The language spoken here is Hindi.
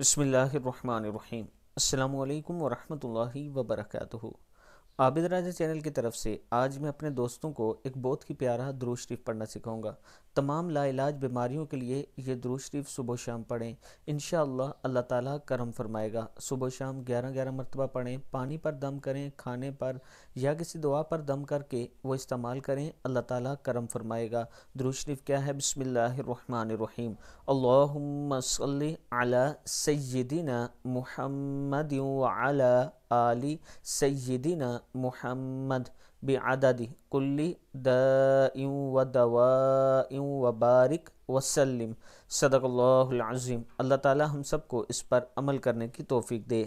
بسم اللہ الرحمن الرحیم السلام علیکم ورحمۃ اللہ وبرکاتہ आबिद राजा चैनल की तरफ से आज मैं अपने दोस्तों को एक बहुत ही प्यारा द्रूज शरीफ पढ़ना सिखाऊंगा तमाम लाइलाज बीमारियों के लिए ये द्रूज शरीफ सुबह शाम पढ़ें इन अल्लाह ताला करम फरमाएगा सुबह शाम ग्यारह ग्यारह मरतबा पढ़ें पानी पर दम करें खाने पर या किसी दुआ पर दम करके वो इस्तेमाल करें अल्लाह ताला करम फरमाएगा द्रूज शरीफ क्या है बसमीम अल्लाम सल्ला महमद علی سیدنا محمد بعدد کل داء و دواء و بارک و صدق اللہ العظیم اللہ تعالی ہم سب کو اس پر عمل کرنے کی توفیق دے